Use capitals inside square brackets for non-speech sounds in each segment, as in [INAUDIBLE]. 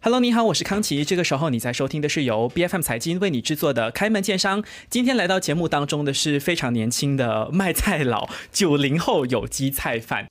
Hello，你好，我是康琪。这个时候你在收听的是由 B F M 财经为你制作的开门见商。今天来到节目当中的是非常年轻的卖菜佬，九零后有机菜贩。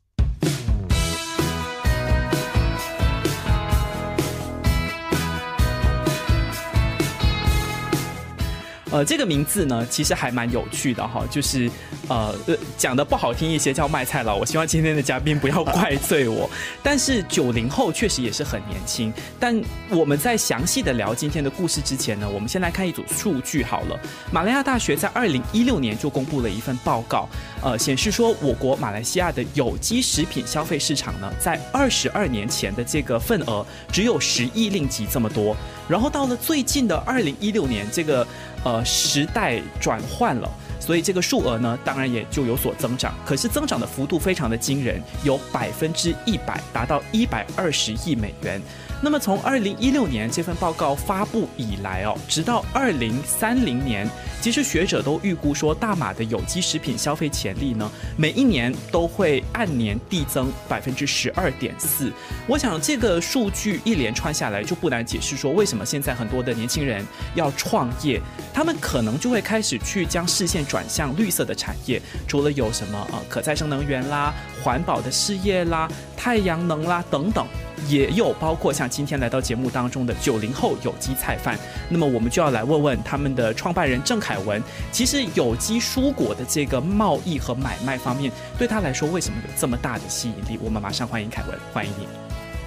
呃，这个名字呢，其实还蛮有趣的哈，就是呃，讲的不好听一些叫卖菜佬。我希望今天的嘉宾不要 [LAUGHS] 怪罪我。但是九零后确实也是很年轻。但我们在详细的聊今天的故事之前呢，我们先来看一组数据好了。马来亚大学在二零一六年就公布了一份报告，呃，显示说我国马来西亚的有机食品消费市场呢，在二十二年前的这个份额只有十亿令吉这么多，然后到了最近的二零一六年这个。呃，时代转换了，所以这个数额呢，当然也就有所增长。可是增长的幅度非常的惊人，有百分之一百，达到一百二十亿美元。那么从二零一六年这份报告发布以来哦，直到二零三零年，其实学者都预估说，大马的有机食品消费潜力呢，每一年都会按年递增百分之十二点四。我想这个数据一连串下来，就不难解释说，为什么现在很多的年轻人要创业，他们可能就会开始去将视线转向绿色的产业，除了有什么呃可再生能源啦、环保的事业啦、太阳能啦等等。也有包括像今天来到节目当中的九零后有机菜贩，那么我们就要来问问他们的创办人郑凯文，其实有机蔬果的这个贸易和买卖方面，对他来说为什么有这么大的吸引力？我们马上欢迎凯文，欢迎你。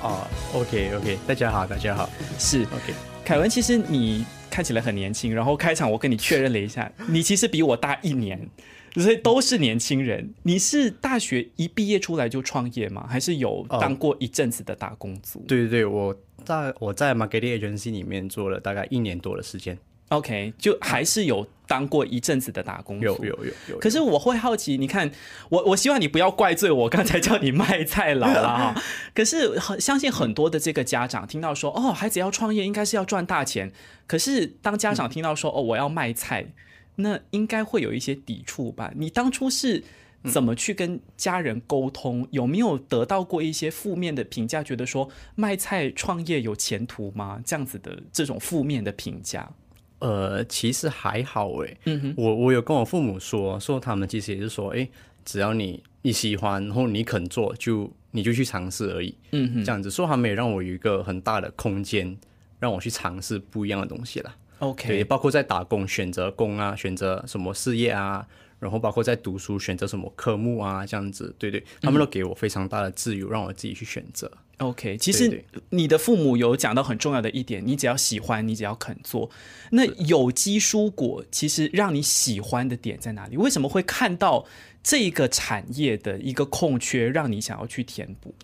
哦，OK OK，大家好，大家好，是 OK。凯文，其实你看起来很年轻，然后开场我跟你确认了一下，你其实比我大一年。所以都是年轻人。你是大学一毕业出来就创业吗？还是有当过一阵子的打工族？对对对，我在我在 m a 马格利 HNC y 里面做了大概一年多的时间。OK，就还是有当过一阵子的打工。有有有有。可是我会好奇，你看我我希望你不要怪罪我刚才叫你卖菜佬了哈。[LAUGHS] 可是很相信很多的这个家长听到说哦，孩子要创业应该是要赚大钱。可是当家长听到说哦，我要卖菜。那应该会有一些抵触吧？你当初是怎么去跟家人沟通？有没有得到过一些负面的评价？觉得说卖菜创业有前途吗？这样子的这种负面的评价？呃，其实还好诶，嗯哼，我我有跟我父母说，说他们其实也是说，诶，只要你你喜欢，然后你肯做，就你就去尝试而已。嗯哼，这样子，说他们也让我有一个很大的空间，让我去尝试不一样的东西了。OK，也包括在打工选择工啊，选择什么事业啊，然后包括在读书选择什么科目啊，这样子，对对？他们都给我非常大的自由，让我自己去选择。OK，其实你的父母有讲到很重要的一点，你只要喜欢，你只要肯做。那有机蔬果其实让你喜欢的点在哪里？为什么会看到这个产业的一个空缺，让你想要去填补？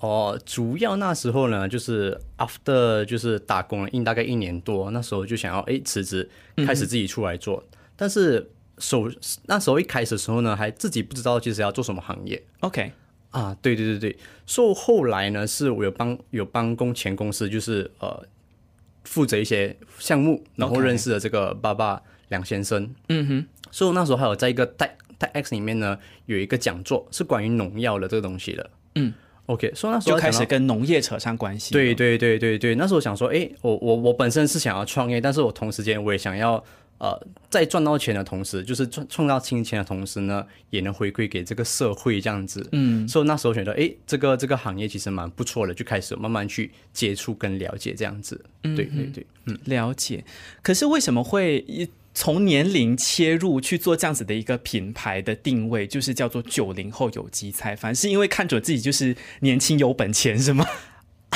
哦，主要那时候呢，就是 after 就是打工了，印大概一年多，那时候就想要哎辞职，开始自己出来做。但是首那时候一开始的时候呢，还自己不知道其实要做什么行业。OK 啊，对对对对，所以后来呢，是我有帮有帮工前公司，就是呃负责一些项目，然后认识了这个爸爸梁先生。嗯哼，所以那时候还有在一个 t 代代 X 里面呢，有一个讲座是关于农药的这个东西的。嗯。OK，所、以那时候就开始跟农业扯上关系。对对对对对，那时候我想说，哎，我我我本身是想要创业，但是我同时间我也想要，呃，在赚到钱的同时，就是创创造金钱的同时呢，也能回馈给这个社会这样子。嗯，所以那时候选择，哎，这个这个行业其实蛮不错的，就开始慢慢去接触跟了解这样子。对对对，嗯，了解。可是为什么会？从年龄切入去做这样子的一个品牌的定位，就是叫做九零后有机菜，反正是因为看准自己就是年轻有本钱，是吗？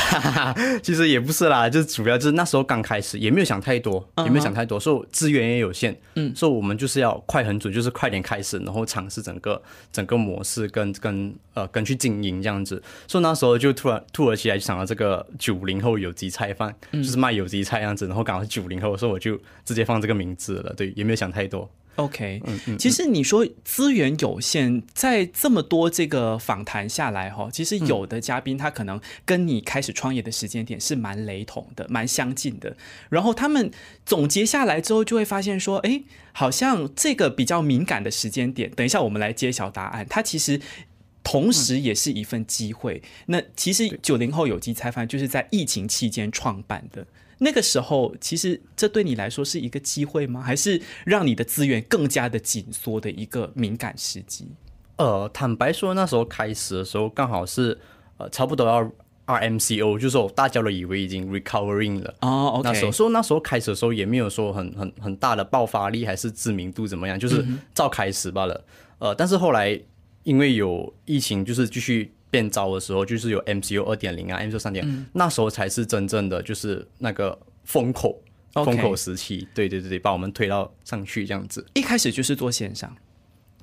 哈哈，其实也不是啦，就主要就是那时候刚开始，也没有想太多，也没有想太多。所以资源也有限，嗯，所以我们就是要快狠准，就是快点开始，然后尝试整个整个模式跟跟呃跟去经营这样子。所以那时候就突然突如其来就想到这个九零后有机菜饭，就是卖有机菜样子，然后刚好是九零后，所以我就直接放这个名字了，对，也没有想太多。OK，嗯嗯，其实你说资源有限，在这么多这个访谈下来哈，其实有的嘉宾他可能跟你开始创业的时间点是蛮雷同的，蛮相近的。然后他们总结下来之后，就会发现说，哎，好像这个比较敏感的时间点，等一下我们来揭晓答案。它其实同时也是一份机会。那其实九零后有机菜饭就是在疫情期间创办的。那个时候，其实这对你来说是一个机会吗？还是让你的资源更加的紧缩的一个敏感时机？呃，坦白说，那时候开始的时候，刚好是呃，差不多要 RMCO，就是说大家都以为已经 recovering 了啊。OK，那时候那时候开始的时候，也没有说很很很大的爆发力，还是知名度怎么样，就是照开始罢了。呃，但是后来因为有疫情，就是继续。变招的时候，就是有 MCU 二点零啊，MCU 三点，那时候才是真正的就是那个风口风口时期。对对对对，把我们推到上去这样子。一开始就是做线上，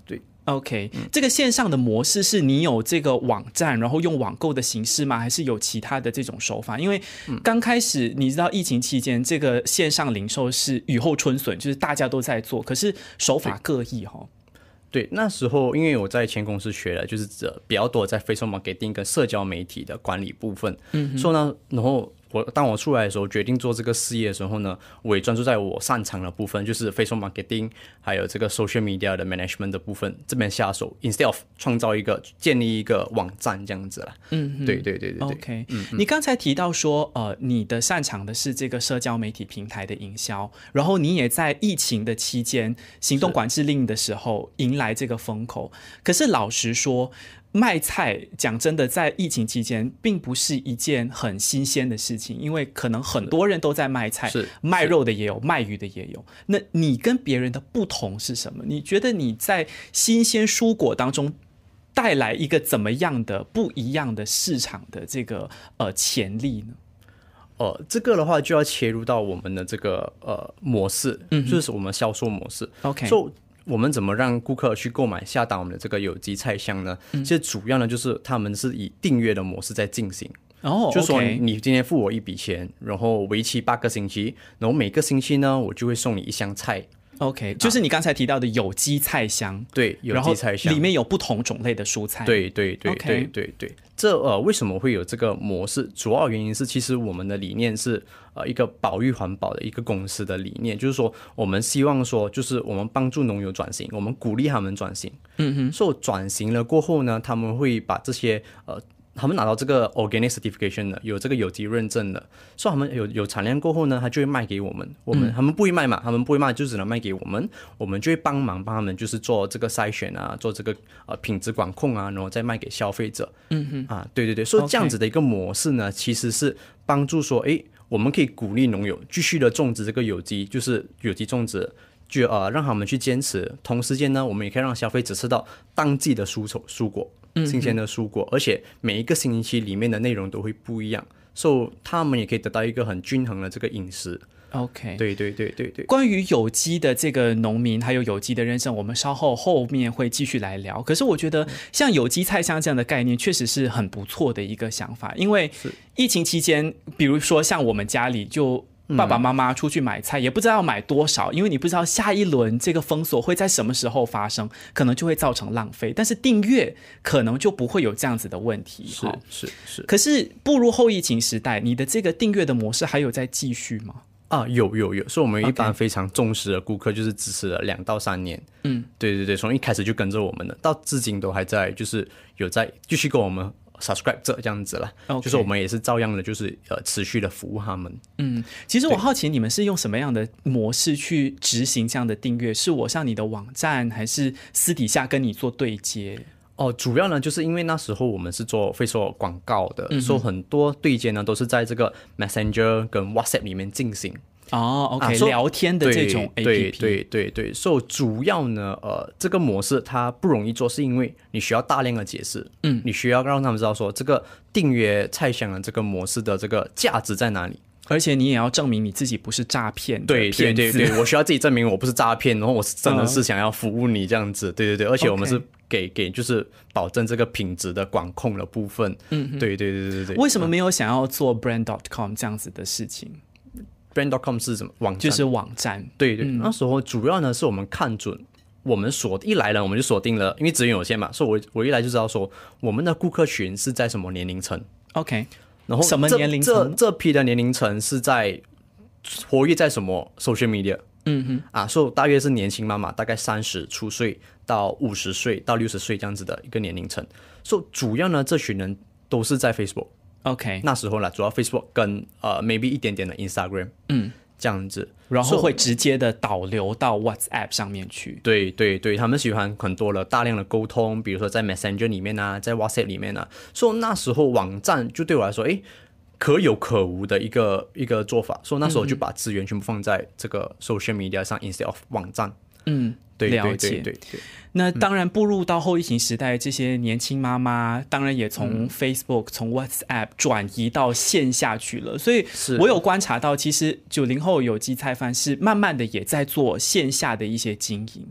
对，OK，这个线上的模式是你有这个网站，然后用网购的形式吗？还是有其他的这种手法？因为刚开始你知道，疫情期间这个线上零售是雨后春笋，就是大家都在做，可是手法各异哈。对，那时候因为我在前公司学了，就是这比较多在 Facebook 给定一个社交媒体的管理部分，嗯，说呢，然后。我当我出来的时候，决定做这个事业的时候呢，我也专注在我擅长的部分，就是 Facebook marketing，还有这个 social media 的 management 的部分这边下手，instead of 创造一个建立一个网站这样子啦。嗯，对对对对。OK，你刚才提到说，呃，你的擅长的是这个社交媒体平台的营销，然后你也在疫情的期间行动管制令的时候迎来这个风口，可是老实说。卖菜，讲真的，在疫情期间，并不是一件很新鲜的事情，因为可能很多人都在卖菜，是卖肉的也有，卖鱼的也有。那你跟别人的不同是什么？你觉得你在新鲜蔬果当中带来一个怎么样的不一样的市场的这个呃潜力呢？呃，这个的话就要切入到我们的这个呃模式，嗯，就是我们销售模式。OK。我们怎么让顾客去购买下单我们的这个有机菜箱呢？其实主要呢就是他们是以订阅的模式在进行，然后就说你今天付我一笔钱，然后为期八个星期，然后每个星期呢我就会送你一箱菜。OK，就是你刚才提到的有机菜香，对，有菜香里面有不同种类的蔬菜，对对对对对对。这呃，为什么会有这个模式？主要原因是，其实我们的理念是呃，一个保育环保的一个公司的理念，就是说我们希望说，就是我们帮助农友转型，我们鼓励他们转型。嗯哼，所以转型了过后呢，他们会把这些呃。他们拿到这个 organic certification 的，有这个有机认证的，所以他们有有产量过后呢，他就会卖给我们。我们他们不会卖嘛，他们不会卖，就只能卖给我们。我们就会帮忙帮他们，就是做这个筛选啊，做这个呃品质管控啊，然后再卖给消费者。嗯哼啊，对对对，所以这样子的一个模式呢，其实是帮助说，哎，我们可以鼓励农友继续的种植这个有机，就是有机种植，就呃让他们去坚持。同时间呢，我们也可以让消费者吃到当季的蔬丑蔬果。新鲜的蔬果，而且每一个星期里面的内容都会不一样，所以他们也可以得到一个很均衡的这个饮食。OK，对对对对对。关于有机的这个农民还有有机的人生，我们稍后后面会继续来聊。可是我觉得像有机菜香这样的概念确实是很不错的一个想法，因为疫情期间，比如说像我们家里就。爸爸妈妈出去买菜也不知道要买多少，因为你不知道下一轮这个封锁会在什么时候发生，可能就会造成浪费。但是订阅可能就不会有这样子的问题。是是是。可是步入后疫情时代，你的这个订阅的模式还有在继续吗？啊，有有有，是我们一般非常重视的顾客，就是支持了两到三年。嗯，对对对，从一开始就跟着我们的，到至今都还在，就是有在继续跟我们。subscribe 这样子了，就是我们也是照样的，就是呃持续的服务他们。嗯，其实我好奇你们是用什么样的模式去执行这样的订阅？是我上你的网站，还是私底下跟你做对接？哦，主要呢，就是因为那时候我们是做会说广告的，所以很多对接呢都是在这个 Messenger 跟 WhatsApp 里面进行。哦，OK，聊天的这种 APP，对对对对所以主要呢，呃，这个模式它不容易做，是因为你需要大量的解释，嗯，你需要让他们知道说这个订阅蔡享的这个模式的这个价值在哪里，而且你也要证明你自己不是诈骗，对对对对，我需要自己证明我不是诈骗，然后我是真的是想要服务你这样子，对对对，而且我们是给给就是保证这个品质的管控的部分，嗯，对对对对对对，为什么没有想要做 brand.com 这样子的事情？Friend.com 是什么网？就是网站。对对，那时候主要呢是我们看准，我们锁一来呢我们就锁定了，因为资源有限嘛，所以我我一来就知道说我们的顾客群是在什么年龄层。OK，然后什么年龄层？这批的年龄层是在活跃在什么 social media？嗯哼啊，所以大约是年轻妈妈，大概三十出岁到五十岁到六十岁这样子的一个年龄层。所以主要呢这群人都是在 Facebook。OK，那时候呢，主要 Facebook 跟呃，maybe 一点点的 Instagram，嗯，这样子，然后会直接的导流到 WhatsApp 上面去。对对对，他们喜欢很多的大量的沟通，比如说在 Messenger 里面啊，在 WhatsApp 里面啊，所以那时候网站就对我来说，哎，可有可无的一个一个做法。所以那时候就把资源全部放在这个 social media 上，instead of 网站。嗯，了解。对对，那当然，步入到后疫情时代，这些年轻妈妈当然也从 Facebook、从 WhatsApp 转移到线下去了。所以，我有观察到，其实九零后有机菜贩是慢慢的也在做线下的一些经营。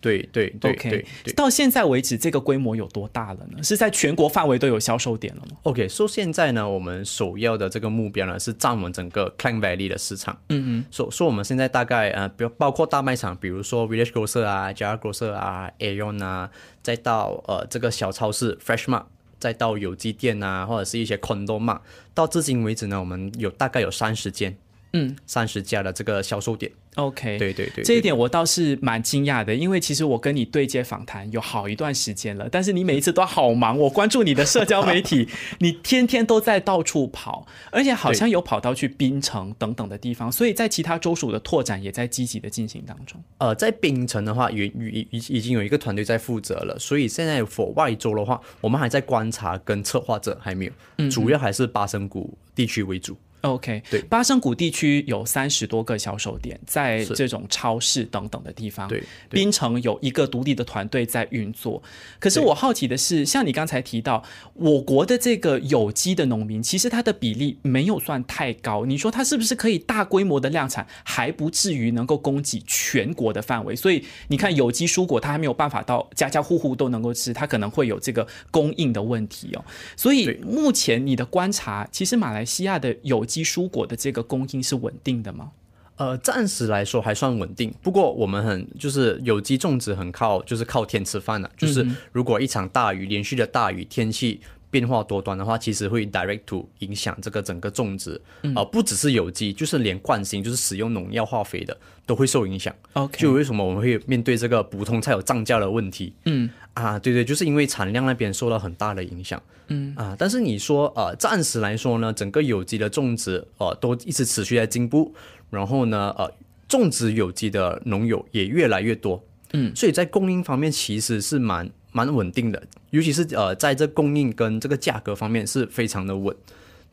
对对对，OK，到现在为止，这个规模有多大了呢？是在全国范围都有销售点了吗？OK，说现在呢，我们首要的这个目标呢是占们整个 c l a n Valley 的市场。嗯嗯，说说我们现在大概呃，比如包括大卖场，比如说 Village Grocer 啊、j a r Grocer 啊、Aeon 啊，再到呃这个小超市 Freshmart，再到有机店啊，或者是一些 Condoma，到至今为止呢，我们有大概有三十间。嗯，三十家的这个销售点，OK，对对对，这一点我倒是蛮惊讶的，因为其实我跟你对接访谈有好一段时间了，但是你每一次都好忙，我关注你的社交媒体，[LAUGHS] 你天天都在到处跑，而且好像有跑到去槟城等等的地方，所以在其他州属的拓展也在积极的进行当中。呃，在槟城的话，已已已已经有一个团队在负责了，所以现在 for 外州的话，我们还在观察跟策划者还没有，主要还是巴生谷地区为主。OK，对，巴生谷地区有三十多个销售点，在这种超市等等的地方。对，槟城有一个独立的团队在运作。可是我好奇的是，像你刚才提到，我国的这个有机的农民，其实它的比例没有算太高。你说它是不是可以大规模的量产，还不至于能够供给全国的范围？所以你看，有机蔬果它还没有办法到家家户户都能够吃，它可能会有这个供应的问题哦。所以目前你的观察，其实马来西亚的有。鸡蔬果的这个供应是稳定的吗？呃，暂时来说还算稳定，不过我们很就是有机种植很靠就是靠天吃饭了，就是如果一场大雨，连续的大雨天气。变化多端的话，其实会 direct to 影响这个整个种植啊，不只是有机，就是连惯性，就是使用农药化肥的都会受影响。OK，就为什么我们会面对这个普通菜有涨价的问题？嗯啊，对对，就是因为产量那边受到很大的影响。嗯啊，但是你说呃，暂时来说呢，整个有机的种植呃，都一直持续在进步，然后呢呃，种植有机的农友也越来越多。嗯，所以在供应方面其实是蛮。蛮稳定的，尤其是呃，在这供应跟这个价格方面是非常的稳。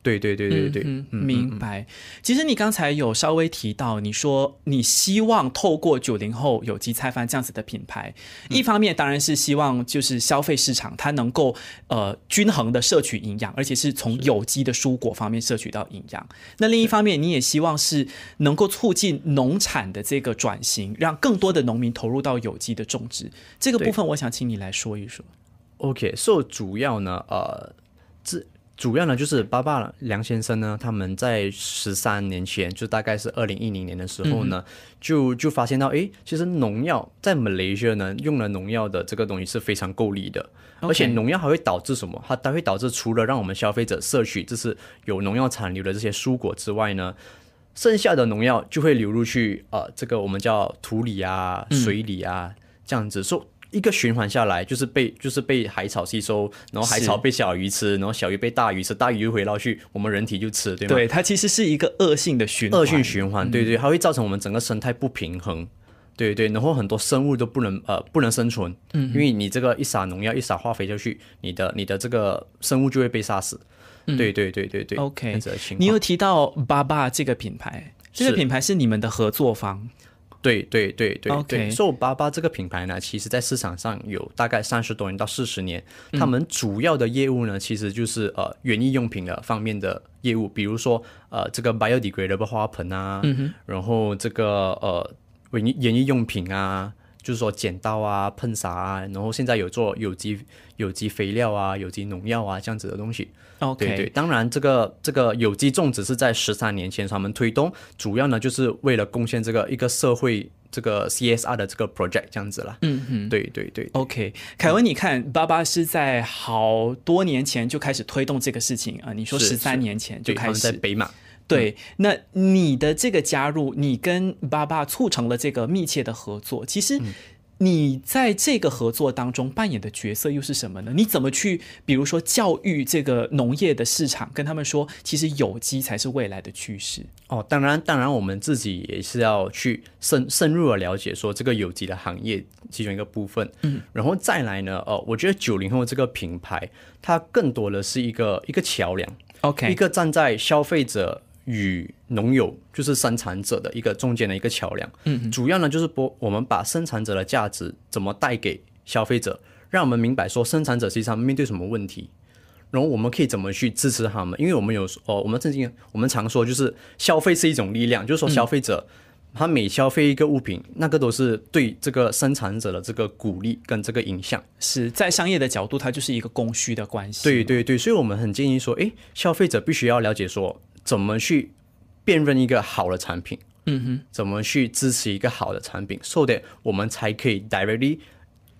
对对对对对，明白。其实你刚才有稍微提到，你说你希望透过九零后有机菜饭这样子的品牌，一方面当然是希望就是消费市场它能够呃均衡的摄取营养，而且是从有机的蔬果方面摄取到营养。那另一方面，你也希望是能够促进农产的这个转型，让更多的农民投入到有机的种植。这个部分，我想请你来说一说。OK，所以主要呢，呃，这。主要呢，就是爸爸梁先生呢，他们在十三年前，就大概是二零一零年的时候呢，就就发现到，诶，其实农药在马来西亚呢，用了农药的这个东西是非常够力的，而且农药还会导致什么？它它会导致除了让我们消费者摄取就是有农药残留的这些蔬果之外呢，剩下的农药就会流入去啊，这个我们叫土里啊、水里啊这样子说。一个循环下来，就是被就是被海草吸收，然后海草被小鱼吃，然后小鱼被大鱼吃，大鱼又回到去，我们人体就吃，对吗？对，它其实是一个恶性的循恶性循环，对对，它会造成我们整个生态不平衡，对对，然后很多生物都不能呃不能生存，嗯，因为你这个一撒农药一撒化肥就去，你的你的这个生物就会被杀死，对对对对对，OK。你有提到巴巴这个品牌，这个品牌是你们的合作方。对对对对对瘦、o b a 这个品牌呢，其实在市场上有大概三十多年到四十年。他们主要的业务呢，其实就是呃园艺用品的方面的业务，比如说呃这个 biodegradable 花盆啊，然后这个呃园园艺用品啊。就是说，剪刀啊，喷洒啊，然后现在有做有机有机肥料啊，有机农药啊，这样子的东西。OK，对对，当然这个这个有机种植是在十三年前他们推动，主要呢就是为了贡献这个一个社会这个 CSR 的这个 project 这样子了。嗯嗯，对对对。OK，凯文，你看，爸爸是在好多年前就开始推动这个事情啊。你说十三年前就开始在北马。对，那你的这个加入，你跟爸爸促成了这个密切的合作。其实，你在这个合作当中扮演的角色又是什么呢？你怎么去，比如说教育这个农业的市场，跟他们说，其实有机才是未来的趋势。哦，当然，当然，我们自己也是要去深深入的了解，说这个有机的行业其中一个部分。嗯，然后再来呢，哦，我觉得九零后这个品牌，它更多的是一个一个桥梁。OK，一个站在消费者。与农友就是生产者的一个中间的一个桥梁，嗯，主要呢就是把我们把生产者的价值怎么带给消费者，让我们明白说生产者实际上面对什么问题，然后我们可以怎么去支持他们，因为我们有哦，我们曾经我们常说就是消费是一种力量，就是说消费者他每消费一个物品，那个都是对这个生产者的这个鼓励跟这个影响，是在商业的角度它就是一个供需的关系，对对对，所以我们很建议说，哎，消费者必须要了解说。怎么去辨认一个好的产品？嗯哼，怎么去支持一个好的产品？所以，我们才可以 directly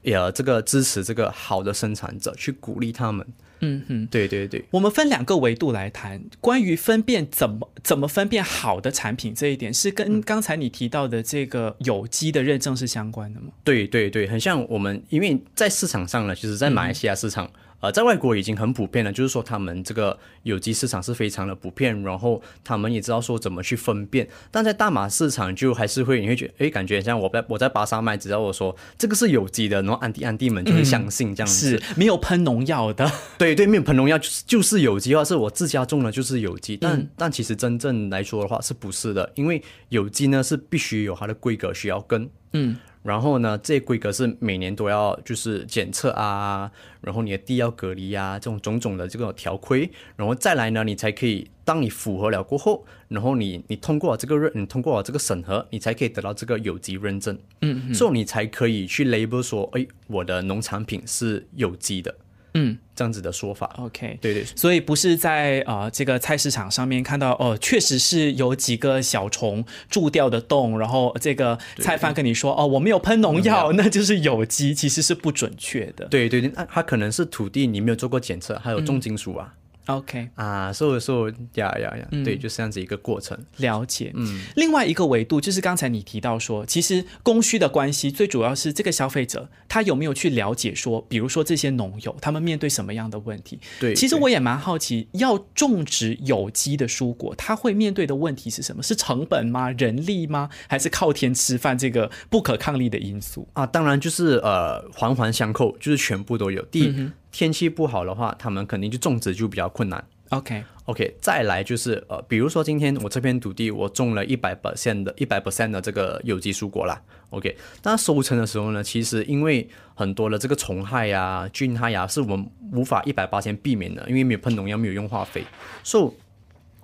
也这个支持这个好的生产者，去鼓励他们。嗯哼，对对对，我们分两个维度来谈。关于分辨怎么怎么分辨好的产品这一点，是跟刚才你提到的这个有机的认证是相关的吗？对对对，很像我们因为在市场上呢，其实在马来西亚市场。呃，在外国已经很普遍了，就是说他们这个有机市场是非常的普遍，然后他们也知道说怎么去分辨，但在大马市场就还是会，你会觉得，哎，感觉像我在我在巴沙卖，只要我说这个是有机的，然后安迪安迪们就会相信，这样是没有喷农药的，对对，没有喷农药就是就是有机话是我自家种的，就是有机，但但其实真正来说的话是不是的，因为有机呢是必须有它的规格，需要跟嗯。然后呢，这些规格是每年都要就是检测啊，然后你的地要隔离啊，这种种种的这个条规，然后再来呢，你才可以，当你符合了过后，然后你你通过了这个认，你通过了这个审核，你才可以得到这个有机认证，嗯，所以你才可以去 label 说，哎，我的农产品是有机的。嗯，这样子的说法，OK，对对，所以不是在啊这个菜市场上面看到哦，确实是有几个小虫蛀掉的洞，然后这个菜贩跟你说哦，我没有喷农药，那就是有机，其实是不准确的。对对，那它可能是土地你没有做过检测，还有重金属啊。OK 啊，所以说呀呀呀，对，就是这样子一个过程。了解。嗯，另外一个维度就是刚才你提到说，其实供需的关系最主要是这个消费者他有没有去了解说，比如说这些农友他们面对什么样的问题？对，其实我也蛮好奇，要种植有机的蔬果，他会面对的问题是什么？是成本吗？人力吗？还是靠天吃饭这个不可抗力的因素啊？当然就是呃环环相扣，就是全部都有。嗯天气不好的话，他们肯定就种植就比较困难。OK OK，再来就是呃，比如说今天我这片土地我种了一百 percent 的一百 percent 的这个有机蔬果啦。OK，那收成的时候呢，其实因为很多的这个虫害呀、菌害呀，是我们无法一百八千避免的，因为没有喷农药，没有用化肥，so, So，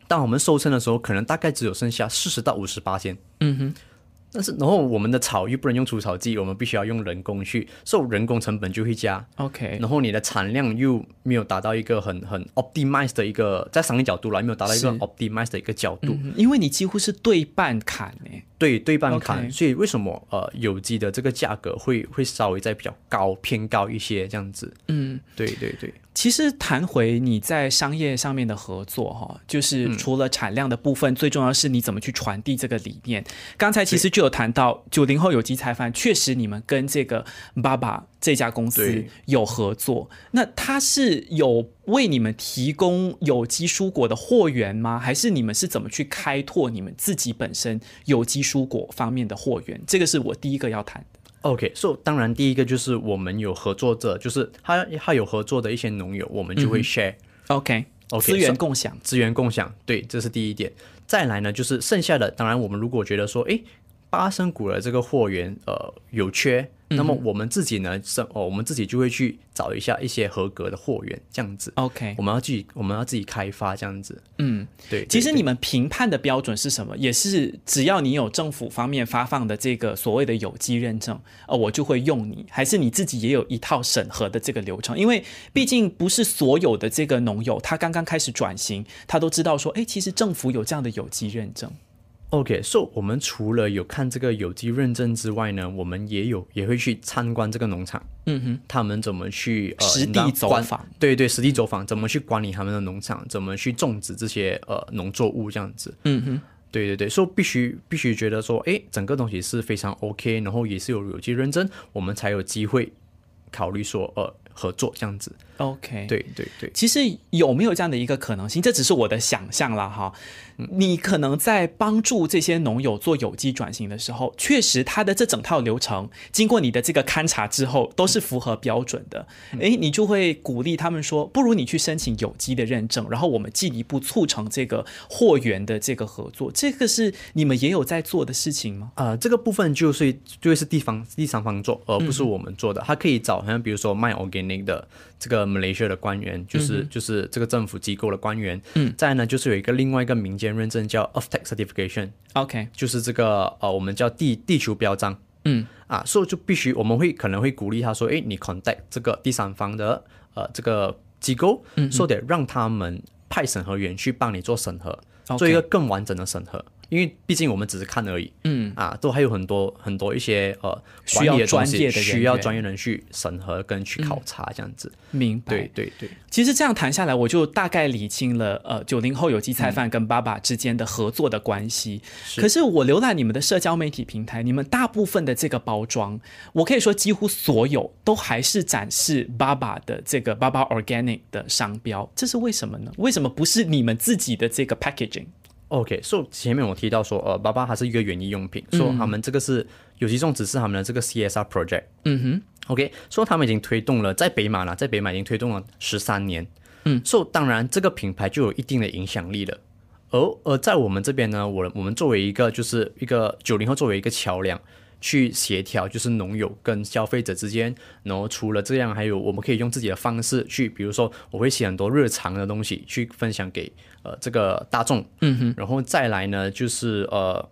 当我们收成的时候，可能大概只有剩下四十到五十八千。嗯哼。但是，然后我们的草又不能用除草剂，我们必须要用人工去，所以人工成本就会加。OK，然后你的产量又没有达到一个很很 optimize 的一个，在商业角度来没有达到一个 optimize 的一个角度，因为你几乎是对半砍诶，对对半砍，所以为什么呃有机的这个价格会会稍微再比较高，偏高一些这样子？嗯，对对对。其实谈回你在商业上面的合作，哈，就是除了产量的部分，最重要是你怎么去传递这个理念。刚才其实就有谈到九零后有机菜贩，确实你们跟这个爸爸这家公司有合作，那他是有为你们提供有机蔬果的货源吗？还是你们是怎么去开拓你们自己本身有机蔬果方面的货源？这个是我第一个要谈。OK，所以当然第一个就是我们有合作者，就是他他有合作的一些农友，我们就会 share。OK，资源共享，资源共享，对，这是第一点。再来呢，就是剩下的，当然我们如果觉得说，诶，八生谷的这个货源，呃，有缺。那么我们自己呢？是哦，我们自己就会去找一下一些合格的货源，这样子。OK，我们要自己，我们要自己开发这样子。嗯，对。其实你们评判的标准是什么？也是只要你有政府方面发放的这个所谓的有机认证，呃，我就会用你。还是你自己也有一套审核的这个流程？因为毕竟不是所有的这个农友，他刚刚开始转型，他都知道说，哎，其实政府有这样的有机认证。OK，所以我们除了有看这个有机认证之外呢，我们也有也会去参观这个农场。嗯哼，他们怎么去实地走访？对对，实地走访，怎么去管理他们的农场？怎么去种植这些呃农作物？这样子。嗯哼，对对对，所以必须必须觉得说，哎，整个东西是非常 OK，然后也是有有机认证，我们才有机会考虑说呃。合作这样子，OK，对对对，其实有没有这样的一个可能性？这只是我的想象了哈。你可能在帮助这些农友做有机转型的时候，确实他的这整套流程经过你的这个勘察之后，都是符合标准的。哎，你就会鼓励他们说，不如你去申请有机的认证，然后我们进一步促成这个货源的这个合作。这个是你们也有在做的事情吗？呃，这个部分就是就是地方第三方做，而不是我们做的。他可以找，像比如说卖有机。内的这个 Malaysia 的官员，就是就是这个政府机构的官员，嗯，再呢就是有一个另外一个民间认证叫 o f t e h Certification，OK，就是这个呃我们叫地地球标章，嗯啊，所以就必须我们会可能会鼓励他说，哎，你 contact 这个第三方的呃这个机构，嗯，说得让他们派审核员去帮你做审核，做一个更完整的审核。因为毕竟我们只是看而已，嗯啊，都还有很多很多一些呃需要专业的需要专业人去审核跟去考察这样子，明白对对对。其实这样谈下来，我就大概理清了呃九零后有机菜贩跟爸爸之间的合作的关系。可是我浏览你们的社交媒体平台，你们大部分的这个包装，我可以说几乎所有都还是展示爸爸的这个爸爸 organic 的商标，这是为什么呢？为什么不是你们自己的这个 packaging？OK，所以前面我提到说，呃，爸爸还是一个园艺用品，说他们这个是，有机种只是他们的这个 CSR project。嗯哼，OK，说他们已经推动了在北马了，在北马已经推动了十三年。嗯，所以当然这个品牌就有一定的影响力了。而而在我们这边呢，我我们作为一个就是一个九零后，作为一个桥梁去协调，就是农友跟消费者之间。然后除了这样，还有我们可以用自己的方式去，比如说我会写很多日常的东西去分享给。呃，这个大众，嗯哼，然后再来呢，就是呃，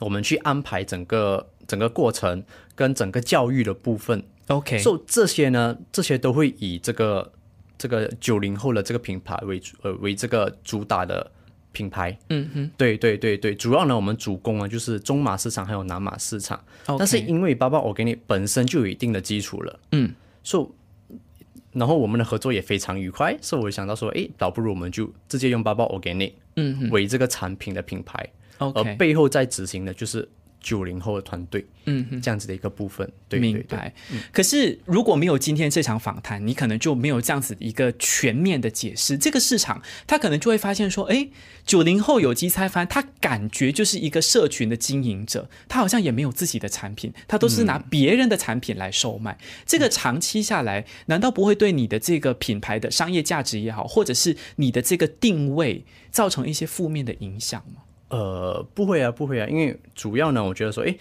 我们去安排整个整个过程跟整个教育的部分，OK，所以这些呢，这些都会以这个这个九零后的这个品牌为呃为这个主打的品牌，嗯哼，对对对对，主要呢我们主攻啊就是中马市场还有南马市场，但是因为包包我给你本身就有一定的基础了，嗯，所以。然后我们的合作也非常愉快，所以我想到说，哎，倒不如我们就直接用八宝我给你，嗯，为这个产品的品牌，而背后在执行的就是。九零后的团队，嗯，这样子的一个部分，对，明白。可是如果没有今天这场访谈，你可能就没有这样子一个全面的解释。这个市场，他可能就会发现说，哎，九零后有机菜饭，他感觉就是一个社群的经营者，他好像也没有自己的产品，他都是拿别人的产品来售卖。这个长期下来，难道不会对你的这个品牌的商业价值也好，或者是你的这个定位造成一些负面的影响吗？呃，不会啊，不会啊，因为主要呢，我觉得说，哎，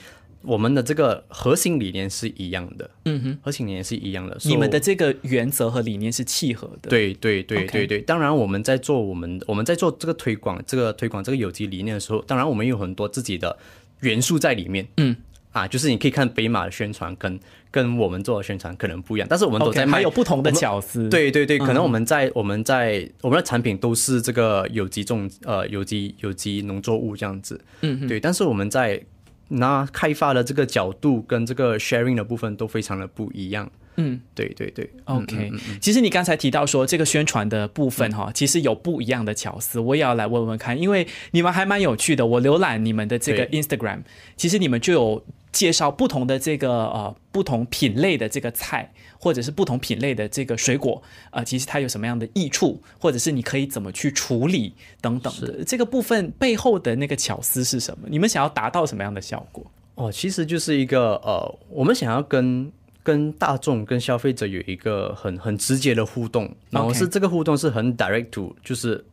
我们的这个核心理念是一样的，嗯哼，核心理念是一样的，你们的这个原则和理念是契合的，对对对对对。当然，我们在做我们我们在做这个推广，这个推广这个有机理念的时候，当然我们有很多自己的元素在里面，嗯。啊，就是你可以看北马的宣传跟跟我们做的宣传可能不一样，但是我们都在还有不同的巧思，对对对，可能我们在我们在我们的产品都是这个有机种呃有机有机农作物这样子，嗯嗯，对，但是我们在那开发的这个角度跟这个 sharing 的部分都非常的不一样，嗯，对对对，OK，其实你刚才提到说这个宣传的部分哈，其实有不一样的巧思，我也要来问问看，因为你们还蛮有趣的，我浏览你们的这个 Instagram，其实你们就有。介绍不同的这个呃不同品类的这个菜，或者是不同品类的这个水果，呃，其实它有什么样的益处，或者是你可以怎么去处理等等的这个部分背后的那个巧思是什么？你们想要达到什么样的效果？哦，其实就是一个呃，我们想要跟跟大众、跟消费者有一个很很直接的互动，然后是这个互动是很 direct to，就是。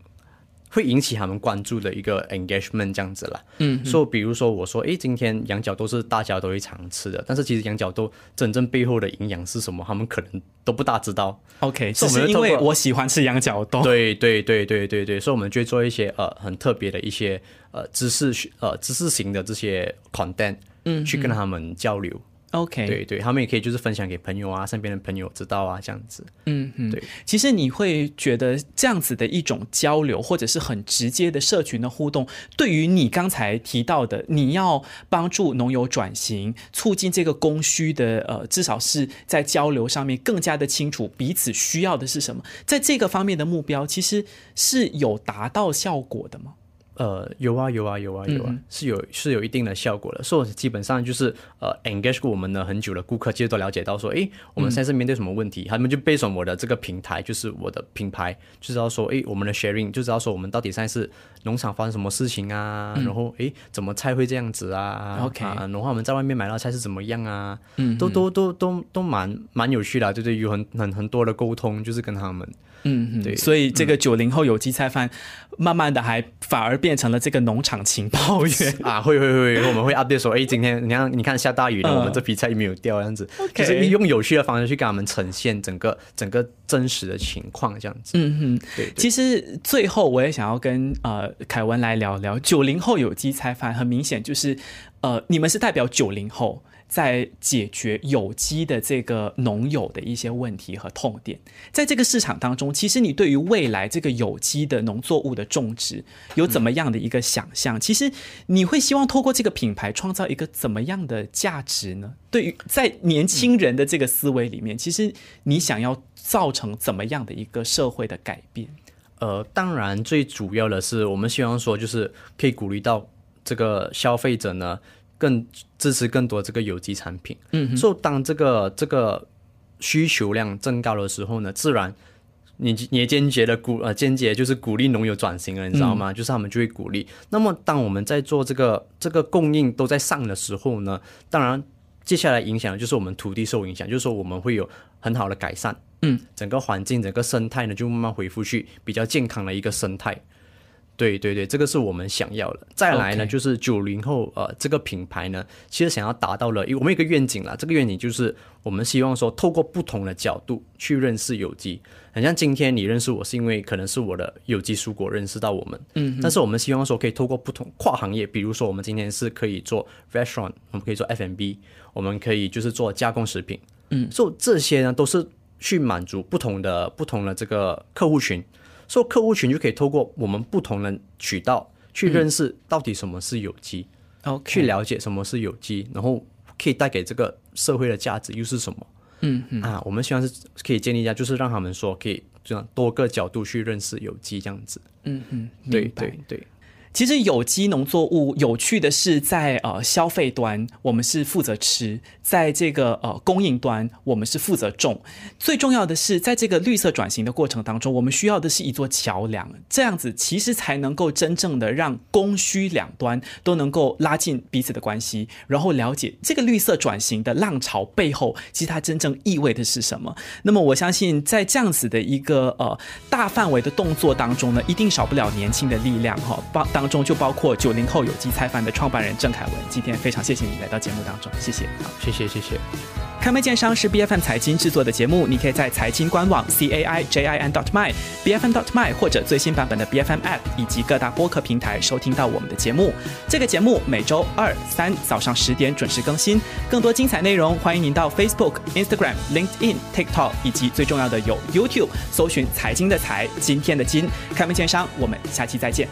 会引起他们关注的一个 engagement 这样子啦。嗯，所以比如说我说，哎，今天羊角豆是大家都会常吃的，但是其实羊角豆真正背后的营养是什么，他们可能都不大知道。OK，只是因为我喜欢吃羊角豆。对对对对对对，所以我们就做一些呃很特别的一些呃知识呃知识型的这些 content，嗯，去跟他们交流。OK，对对，他们也可以就是分享给朋友啊，身边的朋友知道啊，这样子。嗯嗯，对，其实你会觉得这样子的一种交流，或者是很直接的社群的互动，对于你刚才提到的，你要帮助农友转型，促进这个供需的，呃，至少是在交流上面更加的清楚彼此需要的是什么，在这个方面的目标，其实是有达到效果的吗？呃，有啊，有啊，有啊，有啊，是有是有一定的效果的。所以基本上就是，呃，engage 过我们的很久的顾客，其实都了解到说，哎，我们现在是面对什么问题，他们就背诵我的这个平台，就是我的品牌，就知道说，哎，我们的 sharing，就知道说我们到底现在是农场发生什么事情啊，然后哎，怎么菜会这样子啊，然后我们在外面买到菜是怎么样啊，都都都都都蛮蛮有趣的，就是有很很很多的沟通，就是跟他们。嗯对，所以这个九零后有机菜饭，慢慢的还反而变成了这个农场情报员 [LAUGHS] 啊，会会会，我们会 update 说，哎，今天你看你看下大雨，我们这批菜没有掉，这样子，就是用有趣的方式去给他们呈现整个整个真实的情况，这样子。嗯嗯，对，其实最后我也想要跟呃凯文来聊聊九零后有机菜饭，很明显就是，呃，你们是代表九零后。在解决有机的这个农友的一些问题和痛点，在这个市场当中，其实你对于未来这个有机的农作物的种植有怎么样的一个想象？其实你会希望透过这个品牌创造一个怎么样的价值呢？对于在年轻人的这个思维里面，其实你想要造成怎么样的一个社会的改变？呃，当然最主要的是，我们希望说就是可以鼓励到这个消费者呢。更支持更多这个有机产品，嗯，所以当这个这个需求量增高的时候呢，自然你也间接的鼓呃间接就是鼓励农友转型了，你知道吗？就是他们就会鼓励。那么当我们在做这个这个供应都在上的时候呢，当然接下来影响就是我们土地受影响，就是说我们会有很好的改善，嗯，整个环境整个生态呢就慢慢恢复去比较健康的一个生态。对对对，这个是我们想要的。再来呢，就是九零后呃，这个品牌呢，其实想要达到了，因为我们有个愿景了，这个愿景就是我们希望说，透过不同的角度去认识有机。很像今天你认识我是因为可能是我的有机蔬果认识到我们，嗯，但是我们希望说可以透过不同跨行业，比如说我们今天是可以做 restaurant，我们可以做 F&B，我们可以就是做加工食品，嗯，所以这些呢都是去满足不同的不同的这个客户群。所以客户群就可以透过我们不同的渠道去认识到底什么是有机，去了解什么是有机，然后可以带给这个社会的价值又是什么？嗯，啊，我们希望是可以建立一下，就是让他们说可以这样多个角度去认识有机这样子。嗯嗯，对对对。其实有机农作物有趣的是，在呃消费端，我们是负责吃；在这个呃供应端，我们是负责种。最重要的是，在这个绿色转型的过程当中，我们需要的是一座桥梁，这样子其实才能够真正的让供需两端都能够拉近彼此的关系，然后了解这个绿色转型的浪潮背后，其实它真正意味的是什么。那么我相信，在这样子的一个呃大范围的动作当中呢，一定少不了年轻的力量哈，帮当。中就包括九零后有机菜饭的创办人郑凯文。今天非常谢谢你来到节目当中，谢谢。好，谢谢谢谢。开门见山是 B F M 财经制作的节目，你可以在财经官网 c a i j i n dot my b f m dot my 或者最新版本的 B F M app 以及各大播客平台收听到我们的节目。这个节目每周二三早上十点准时更新。更多精彩内容，欢迎您到 Facebook、Instagram、LinkedIn、TikTok 以及最重要的有 YouTube 搜寻财经的财今天的金开门见山，我们下期再见。